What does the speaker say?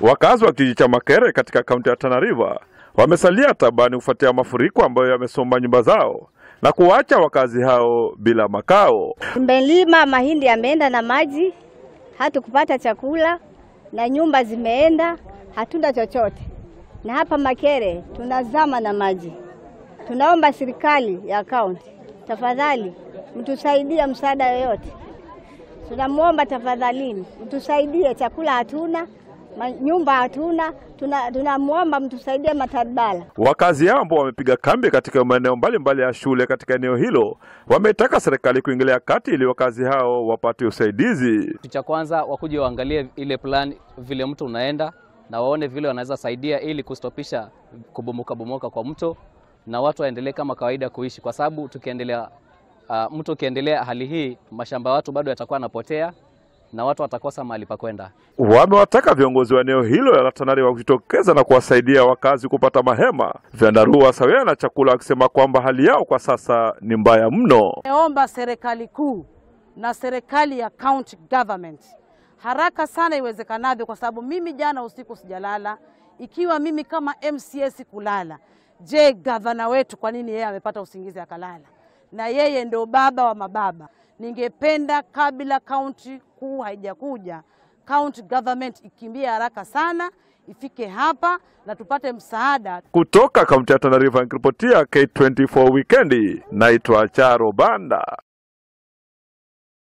Wakazi wa kijiji cha Makere katika kaunti ya Tana River wamesalia tabani kufuatia mafuriko ambayo yamesomba nyumba zao na kuwacha wakazi hao bila makao. Tumelima mahindi yameenda na maji, hatukupata chakula na nyumba zimeenda, hatuna chochote. Na hapa Makere tunazama na maji. Tunaomba serikali ya kaunti, tafadhali mtusaidia msaada yoyote. Tunamwomba tafadhalini, mtusaidie, chakula hatuna. Nyumba hatuna, tunamwomba tuna mtusaidie matabala. Wakazi ambao wamepiga kambi katika maeneo mbalimbali ya shule katika eneo hilo wametaka serikali kuingilia kati ili wakazi hao wapate usaidizi. Kitu cha kwanza wakuje waangalie ile plan vile mtu unaenda na waone vile wanaweza saidia ili kustopisha kubomoka bomoka kwa mto na watu waendelee kama kawaida kuishi, kwa sababu tukiendelea, uh, mtu ukiendelea hali hii, mashamba ya watu bado yatakuwa yanapotea na watu watakosa mahali pa kwenda. Wamewataka viongozi wa eneo hilo la Tanari wa kujitokeza na kuwasaidia wakazi kupata mahema, vyandarua sawia na chakula, wakisema kwamba hali yao kwa sasa ni mbaya mno. Naomba serikali kuu na serikali ya county government haraka sana iwezekanavyo, kwa sababu mimi jana usiku sijalala. Ikiwa mimi kama MCS kulala, je, gavana wetu kwa nini yeye amepata usingizi akalala? Na yeye ndio baba wa mababa. Ningependa kabla kaunti kuu haijakuja county government ikimbie haraka sana ifike hapa na tupate msaada. Kutoka kaunti ya Tana River nikiripotia K24 Wikendi, naitwa Charo Banda.